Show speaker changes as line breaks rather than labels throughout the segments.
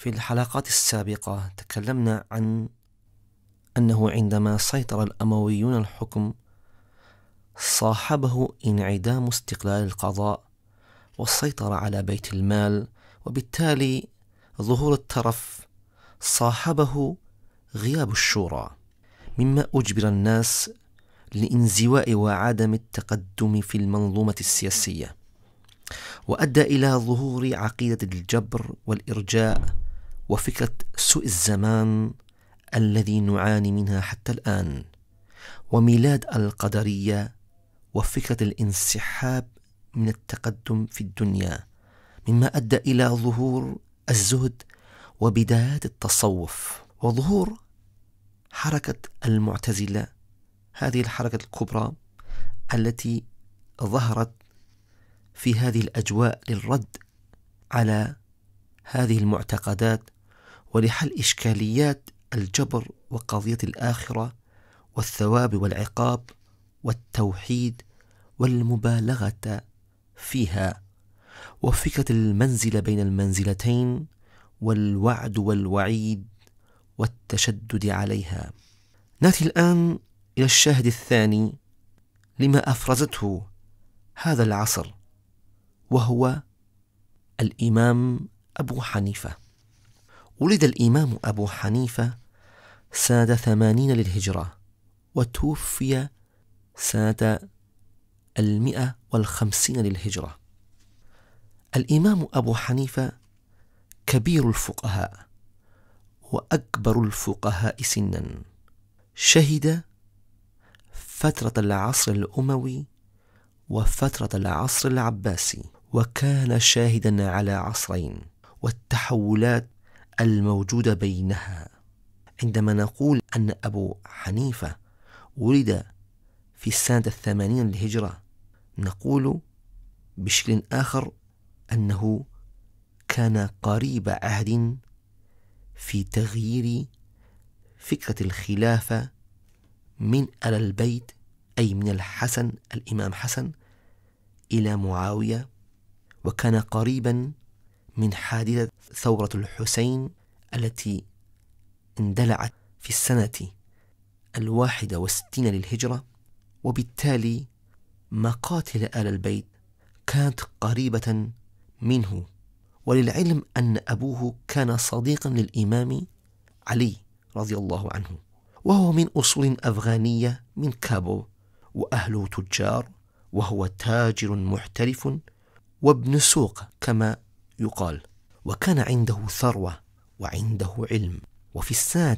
في الحلقات السابقة تكلمنا عن أنه عندما سيطر الأمويون الحكم صاحبه انعدام استقلال القضاء والسيطرة على بيت المال وبالتالي ظهور الترف صاحبه غياب الشورى مما أجبر الناس لانزواء وعدم التقدم في المنظومة السياسية وأدى إلى ظهور عقيدة الجبر والإرجاء وفكرة سوء الزمان الذي نعاني منها حتى الآن وميلاد القدرية وفكرة الانسحاب من التقدم في الدنيا مما أدى إلى ظهور الزهد وبدايات التصوف وظهور حركة المعتزلة هذه الحركة الكبرى التي ظهرت في هذه الأجواء للرد على هذه المعتقدات ولحل إشكاليات الجبر وقضية الآخرة والثواب والعقاب والتوحيد والمبالغة فيها وفكرة المنزلة بين المنزلتين والوعد والوعيد والتشدد عليها. ناتي الآن إلى الشاهد الثاني لما أفرزته هذا العصر وهو الإمام أبو حنيفة. ولد الإمام أبو حنيفة سنة ثمانين للهجرة وتوفي سنة المئة والخمسين للهجرة الإمام أبو حنيفة كبير الفقهاء وأكبر الفقهاء سنا شهد فترة العصر الأموي وفترة العصر العباسي وكان شاهدا على عصرين والتحولات الموجود بينها عندما نقول أن أبو حنيفة ولد في السنة الثمانين للهجرة نقول بشكل آخر أنه كان قريب عهد في تغيير فكرة الخلافة من آل البيت أي من الحسن الإمام حسن إلى معاوية وكان قريبا من حادثة ثورة الحسين التي اندلعت في السنة الواحدة وستين للهجرة وبالتالي مقاتل آل البيت كانت قريبة منه وللعلم أن أبوه كان صديقا للإمام علي رضي الله عنه وهو من أصول أفغانية من كابول وأهله تجار وهو تاجر محترف وابن سوق كما يقال وكان عنده ثروة وعنده علم وفي السنة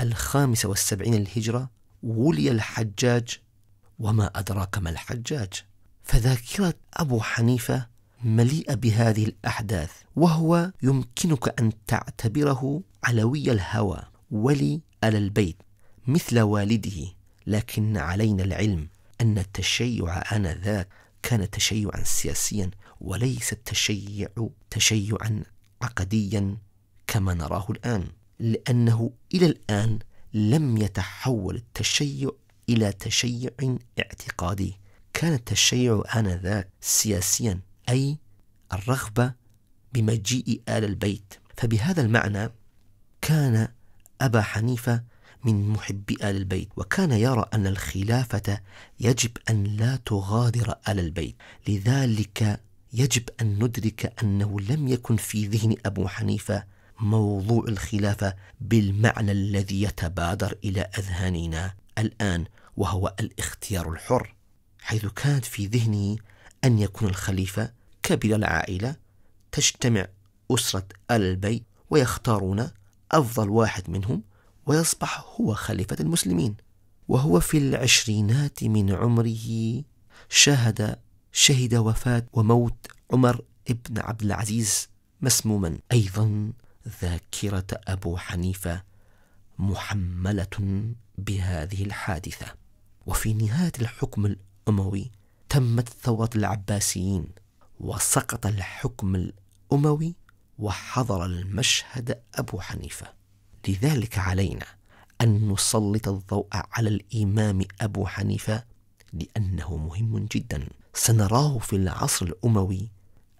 الخامسة والسبعين للهجرة ولي الحجاج وما أدراك ما الحجاج فذاكرة أبو حنيفة مليئة بهذه الأحداث وهو يمكنك أن تعتبره علوي الهوى ولي آل البيت مثل والده لكن علينا العلم أن التشيع آنذاك كان تشيعا سياسيا وليس التشيع تشيعا عقديا كما نراه الآن لأنه إلى الآن لم يتحول التشيع إلى تشيع اعتقادي كان التشيع آنذاك سياسيا أي الرغبة بمجيء آل البيت فبهذا المعنى كان أبا حنيفة من محبي آل البيت وكان يرى أن الخلافة يجب أن لا تغادر آل البيت لذلك يجب أن ندرك أنه لم يكن في ذهن أبو حنيفة موضوع الخلافه بالمعنى الذي يتبادر الى اذهاننا الان وهو الاختيار الحر حيث كانت في ذهني ان يكون الخليفه كبير العائله تجتمع اسره ال البيت ويختارون افضل واحد منهم ويصبح هو خليفه المسلمين وهو في العشرينات من عمره شهد شهد وفاه وموت عمر بن عبد العزيز مسموما ايضا ذاكرة أبو حنيفة محملة بهذه الحادثة وفي نهاية الحكم الأموي تمت ثورة العباسيين وسقط الحكم الأموي وحضر المشهد أبو حنيفة لذلك علينا أن نسلط الضوء على الإمام أبو حنيفة لأنه مهم جدا سنراه في العصر الأموي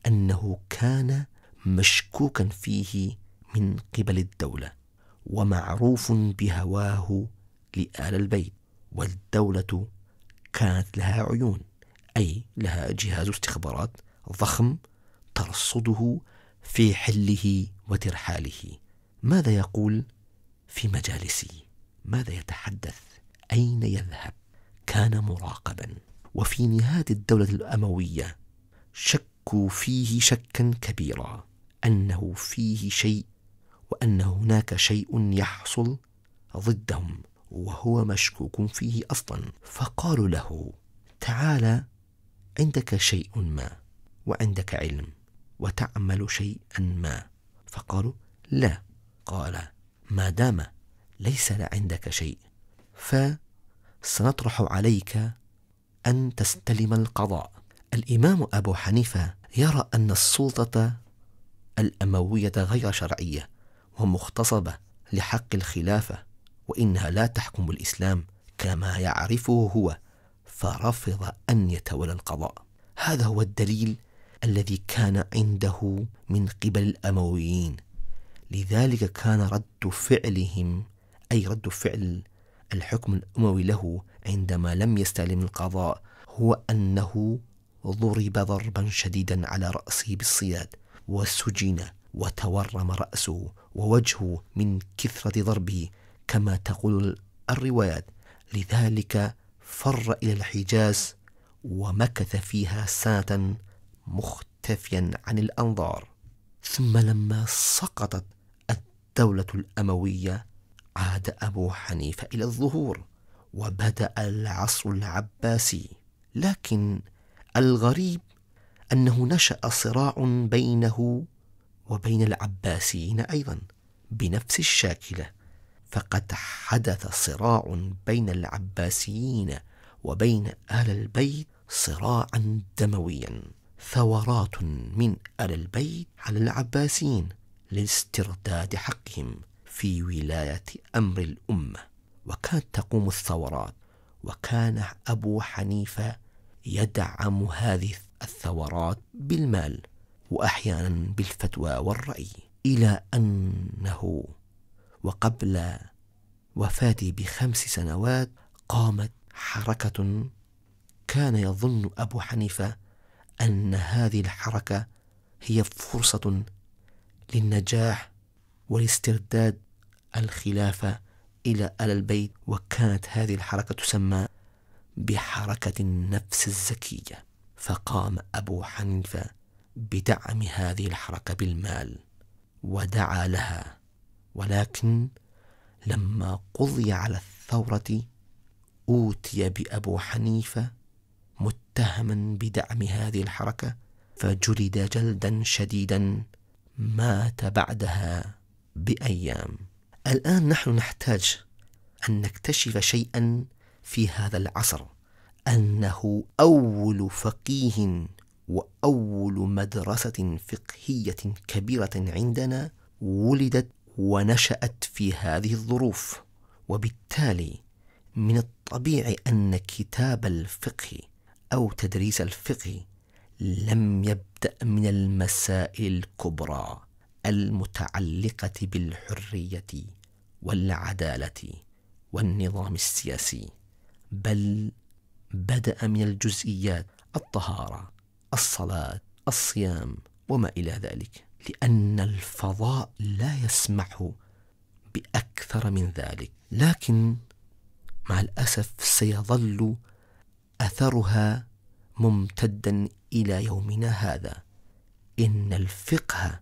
أنه كان مشكوكا فيه من قبل الدولة ومعروف بهواه لآل البيت والدولة كانت لها عيون أي لها جهاز استخبارات ضخم ترصده في حله وترحاله ماذا يقول في مجالسه ماذا يتحدث أين يذهب كان مراقبا وفي نهاية الدولة الأموية شكوا فيه شكا كبيرا أنه فيه شيء وان هناك شيء يحصل ضدهم وهو مشكوك فيه اصلا فقالوا له تعالى عندك شيء ما وعندك علم وتعمل شيئا ما فقالوا لا قال ما دام ليس عندك شيء فسنطرح عليك ان تستلم القضاء الامام ابو حنيفه يرى ان السلطه الامويه غير شرعيه ومختصبة لحق الخلافة وإنها لا تحكم الإسلام كما يعرفه هو فرفض أن يتولى القضاء هذا هو الدليل الذي كان عنده من قبل الأمويين لذلك كان رد فعلهم أي رد فعل الحكم الأموي له عندما لم يستلم القضاء هو أنه ضرب ضربا شديدا على رأسه بالصياد وسجن وتورم رأسه ووجهه من كثرة ضربه كما تقول الروايات لذلك فر إلى الحجاز ومكث فيها سنة مختفيا عن الأنظار ثم لما سقطت الدولة الأموية عاد أبو حنيفة إلى الظهور وبدأ العصر العباسي لكن الغريب أنه نشأ صراع بينه وبين العباسيين أيضا بنفس الشاكلة فقد حدث صراع بين العباسيين وبين آل البيت صراعا دمويا ثورات من آل البيت على العباسيين لاسترداد حقهم في ولاية أمر الأمة وكانت تقوم الثورات وكان أبو حنيفة يدعم هذه الثورات بالمال واحيانا بالفتوى والراي الى انه وقبل وفاتي بخمس سنوات قامت حركه كان يظن ابو حنيفه ان هذه الحركه هي فرصه للنجاح ولاسترداد الخلافه الى ال البيت وكانت هذه الحركه تسمى بحركه النفس الزكيه فقام ابو حنيفه بدعم هذه الحركة بالمال ودعا لها ولكن لما قضي على الثورة أوتي بأبو حنيفة متهما بدعم هذه الحركة فجلد جلدا شديدا مات بعدها بأيام الآن نحن نحتاج أن نكتشف شيئا في هذا العصر أنه أول فقيه واول مدرسه فقهيه كبيره عندنا ولدت ونشات في هذه الظروف وبالتالي من الطبيعي ان كتاب الفقه او تدريس الفقه لم يبدا من المسائل الكبرى المتعلقه بالحريه والعداله والنظام السياسي بل بدا من الجزئيات الطهاره الصلاة الصيام وما إلى ذلك لأن الفضاء لا يسمح بأكثر من ذلك لكن مع الأسف سيظل أثرها ممتدا إلى يومنا هذا إن الفقه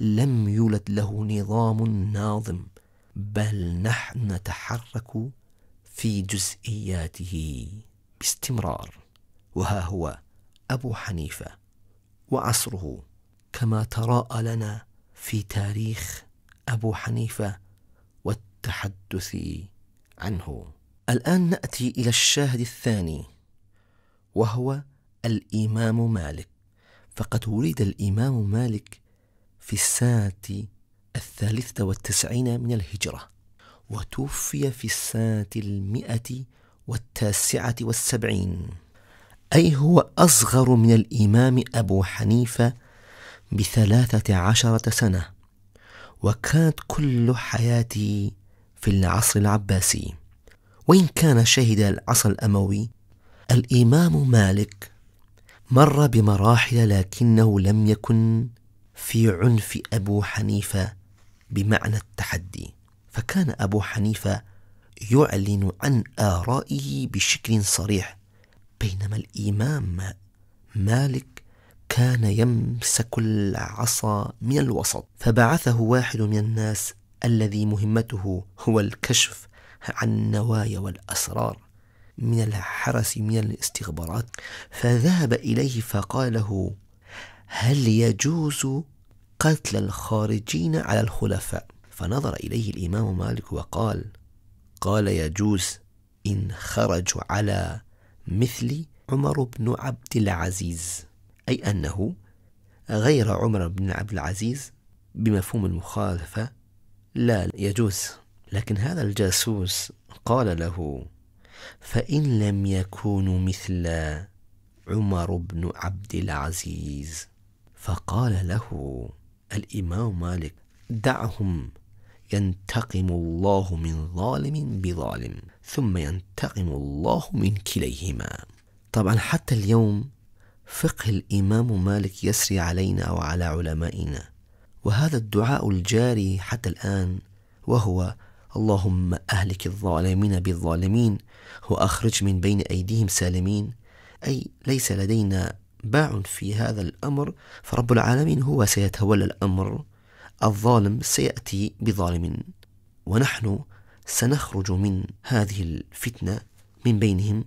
لم يولد له نظام ناظم بل نحن نتحرك في جزئياته باستمرار وها هو أبو حنيفة وعصره كما تراءى لنا في تاريخ أبو حنيفة والتحدث عنه. الآن نأتي إلى الشاهد الثاني وهو الإمام مالك، فقد ولد الإمام مالك في السنة الثالثة والتسعين من الهجرة، وتوفي في السنة المئة والتاسعة والسبعين. أي هو أصغر من الإمام أبو حنيفة بثلاثة عشرة سنة وكانت كل حياتي في العصر العباسي وإن كان شهد العصر الأموي الإمام مالك مر بمراحل لكنه لم يكن في عنف أبو حنيفة بمعنى التحدي فكان أبو حنيفة يعلن عن آرائه بشكل صريح بينما الإمام مالك كان يمسك العصا من الوسط فبعثه واحد من الناس الذي مهمته هو الكشف عن النوايا والأسرار من الحرس من الاستخبارات فذهب إليه فقال له هل يجوز قتل الخارجين على الخلفاء فنظر إليه الإمام مالك وقال قال يجوز إن خرجوا على مثلي عمر بن عبد العزيز أي أنه غير عمر بن عبد العزيز بمفهوم المخالفة لا يجوز لكن هذا الجاسوس قال له فإن لم يكونوا مثل عمر بن عبد العزيز فقال له الإمام مالك دعهم ينتقم الله من ظالم بظالم ثم ينتقم الله من كليهما طبعا حتى اليوم فقه الإمام مالك يسري علينا وعلى علمائنا وهذا الدعاء الجاري حتى الآن وهو اللهم أهلك الظالمين بالظالمين وأخرج من بين أيديهم سالمين أي ليس لدينا باع في هذا الأمر فرب العالمين هو سيتولى الأمر الظالم سيأتي بظالم ونحن سنخرج من هذه الفتنة من بينهم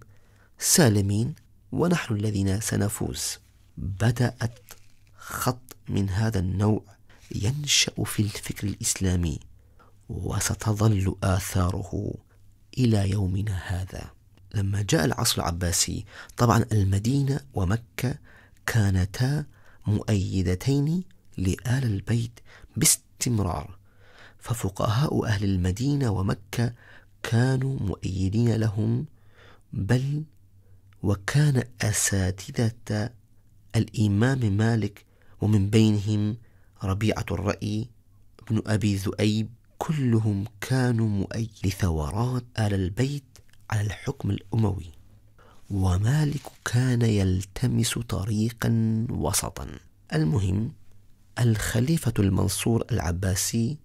سالمين ونحن الذين سنفوز بدأت خط من هذا النوع ينشأ في الفكر الإسلامي وستظل آثاره إلى يومنا هذا لما جاء العصر العباسي طبعا المدينة ومكة كانتا مؤيدتين لآل البيت باستمرار ففقهاء أهل المدينة ومكة كانوا مؤيدين لهم بل وكان أساتذة الإمام مالك ومن بينهم ربيعة الرأي بن أبي ذؤيب كلهم كانوا مؤيد لثورات آل البيت على الحكم الأموي ومالك كان يلتمس طريقا وسطا المهم الخليفة المنصور العباسي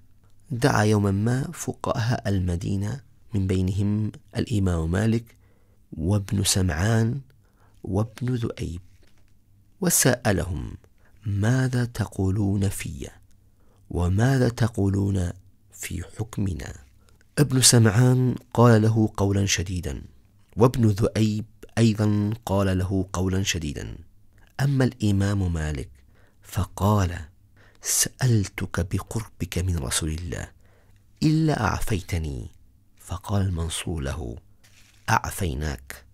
دعا يوما ما فقهاء المدينة من بينهم الإمام مالك وابن سمعان وابن ذؤيب وسألهم ماذا تقولون في وماذا تقولون في حكمنا ابن سمعان قال له قولا شديدا وابن ذؤيب أيضا قال له قولا شديدا أما الإمام مالك فقال سألتك بقربك من رسول الله إلا أعفيتني فقال المنصور له أعفيناك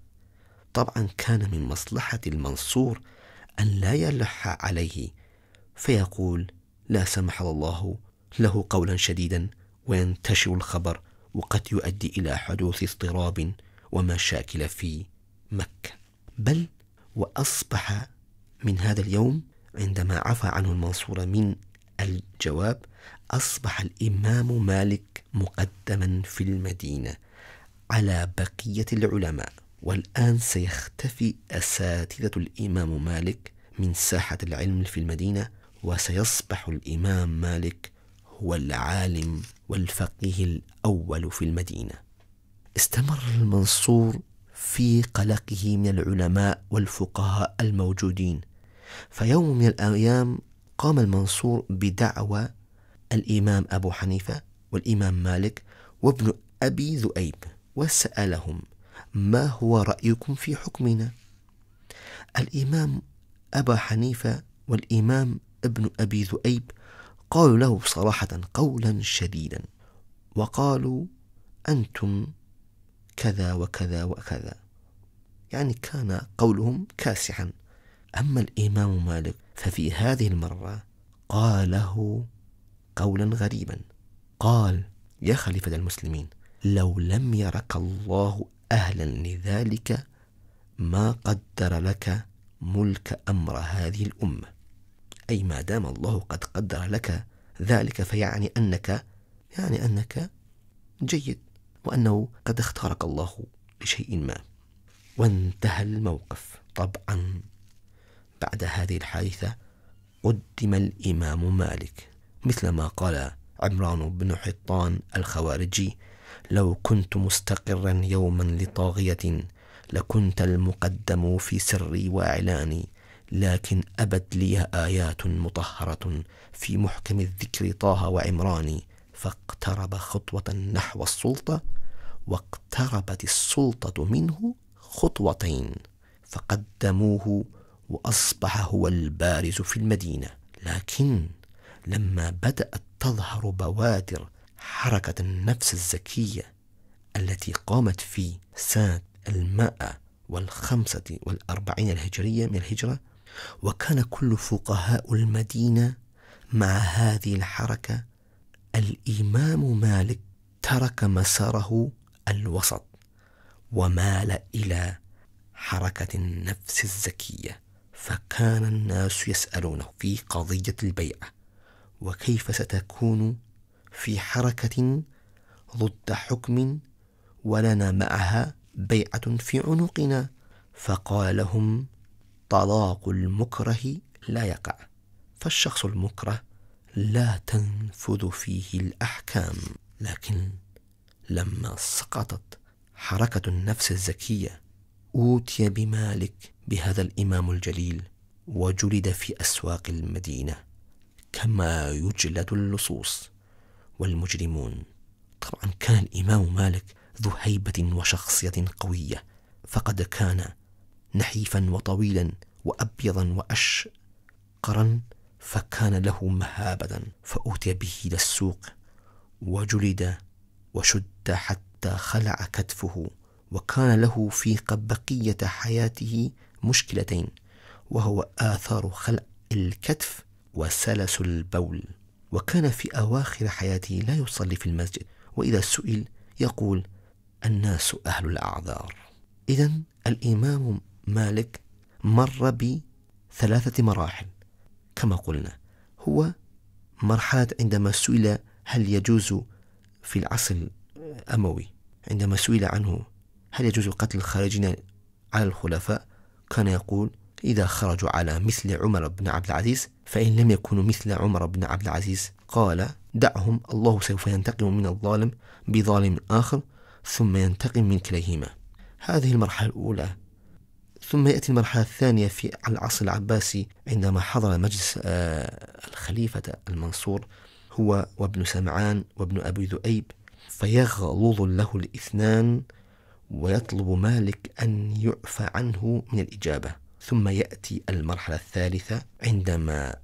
طبعا كان من مصلحة المنصور أن لا يلح عليه فيقول لا سمح الله له قولا شديدا وينتشر الخبر وقد يؤدي إلى حدوث اضطراب وما شاكل في مكة بل وأصبح من هذا اليوم عندما عفى عنه المنصور من الجواب أصبح الإمام مالك مقدما في المدينة على بقية العلماء والآن سيختفي أساتذة الإمام مالك من ساحة العلم في المدينة وسيصبح الإمام مالك هو العالم والفقيه الأول في المدينة استمر المنصور في قلقه من العلماء والفقهاء الموجودين فيوم من الأيام قام المنصور بدعوى الإمام أبو حنيفة والإمام مالك وابن أبي ذؤيب وسألهم ما هو رأيكم في حكمنا الإمام أبا حنيفة والإمام ابن أبي ذؤيب قالوا له صراحة قولا شديدا وقالوا أنتم كذا وكذا وكذا يعني كان قولهم كاسحا أما الإمام مالك ففي هذه المرة قاله قولا غريبا قال يا خليفة المسلمين لو لم يرك الله أهلا لذلك ما قدر لك ملك أمر هذه الأمة أي ما دام الله قد قدر لك ذلك فيعني أنك يعني أنك جيد وأنه قد اختارك الله لشيء ما وانتهى الموقف طبعا بعد هذه الحادثة قدم الإمام مالك مثل ما قال عمران بن حطان الخوارجي لو كنت مستقرا يوما لطاغية لكنت المقدم في سري وإعلاني لكن أبت لي آيات مطهرة في محكم الذكر طه وعمراني فاقترب خطوة نحو السلطة واقتربت السلطة منه خطوتين فقدموه واصبح هو البارز في المدينه لكن لما بدات تظهر بوادر حركه النفس الزكيه التي قامت في سنه المائه والخمسه والاربعين الهجريه من الهجره وكان كل فقهاء المدينه مع هذه الحركه الامام مالك ترك مساره الوسط ومال الى حركه النفس الزكيه فكان الناس يسألونه في قضية البيعة وكيف ستكون في حركة ضد حكم ولنا معها بيعة في عنقنا فقال لهم طلاق المكره لا يقع فالشخص المكره لا تنفذ فيه الأحكام لكن لما سقطت حركة النفس الزكية أوتي بمالك بهذا الإمام الجليل وجلد في أسواق المدينة كما يجلد اللصوص والمجرمون طبعا كان الإمام مالك ذو هيبة وشخصية قوية فقد كان نحيفا وطويلا وأبيضا وأشقرا فكان له مهابة فأتي به إلى السوق وجلد وشد حتى خلع كتفه وكان له في بقية حياته مشكلتين وهو آثار خلع الكتف وسلس البول وكان في أواخر حياته لا يصلي في المسجد وإذا سئل يقول الناس أهل الأعذار إذا الإمام مالك مر بثلاثة مراحل كما قلنا هو مرحلة عندما سئل هل يجوز في العصر الأموي عندما سئل عنه هل يجوز قتل الخارجين على الخلفاء كان يقول إذا خرجوا على مثل عمر بن عبد العزيز فإن لم يكونوا مثل عمر بن عبد العزيز قال دعهم الله سوف ينتقم من الظالم بظالم آخر ثم ينتقم من كليهما هذه المرحلة الأولى ثم يأتي المرحلة الثانية في العصر العباسي عندما حضر مجلس آه، الخليفة المنصور هو وابن سمعان وابن أبي ذؤيب فيغلظ له الاثنان ويطلب مالك أن يعفى عنه من الإجابة ثم يأتي المرحلة الثالثة عندما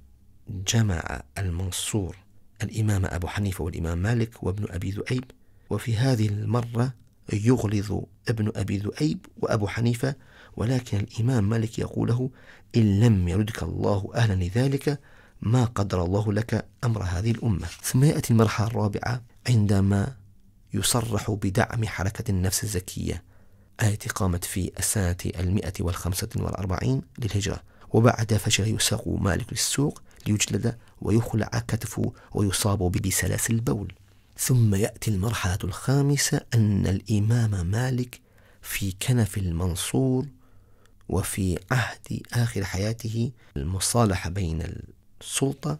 جمع المنصور الإمام أبو حنيفة والإمام مالك وابن أبي ذؤيب وفي هذه المرة يغلظ ابن أبي ذؤيب وأبو حنيفة ولكن الإمام مالك يقول له إن لم يردك الله أهلا لذلك ما قدر الله لك أمر هذه الأمة ثم يأتي المرحلة الرابعة عندما يصرح بدعم حركة النفس الزكية التي قامت في السنة المائة والخمسة والأربعين للهجرة وبعد فشل يساق مالك للسوق ليجلد ويخلع كتفه ويصاب بسلاسل البول ثم يأتي المرحلة الخامسة أن الإمام مالك في كنف المنصور وفي عهد آخر حياته المصالحة بين السلطة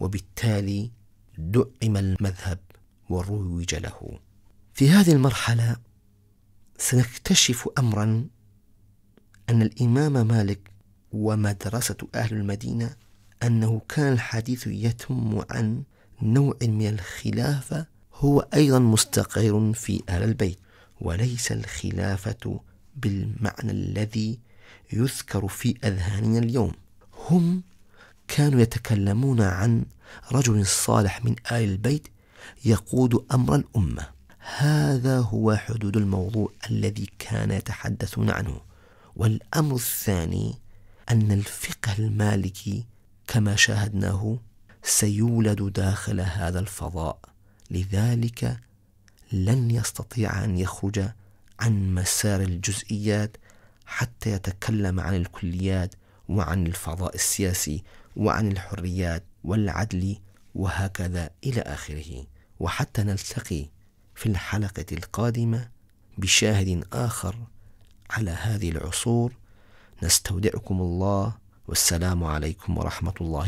وبالتالي دعم المذهب وروج له في هذه المرحله سنكتشف امرا ان الامام مالك ومدرسه اهل المدينه انه كان الحديث يتم عن نوع من الخلافه هو ايضا مستقر في اهل البيت وليس الخلافه بالمعنى الذي يذكر في اذهاننا اليوم هم كانوا يتكلمون عن رجل صالح من ال البيت يقود امر الامه هذا هو حدود الموضوع الذي كان يتحدثون عنه والامر الثاني ان الفقه المالكي كما شاهدناه سيولد داخل هذا الفضاء لذلك لن يستطيع ان يخرج عن مسار الجزئيات حتى يتكلم عن الكليات وعن الفضاء السياسي وعن الحريات والعدل وهكذا الى اخره وحتى نلتقي في الحلقة القادمة بشاهد آخر على هذه العصور نستودعكم الله والسلام عليكم ورحمة الله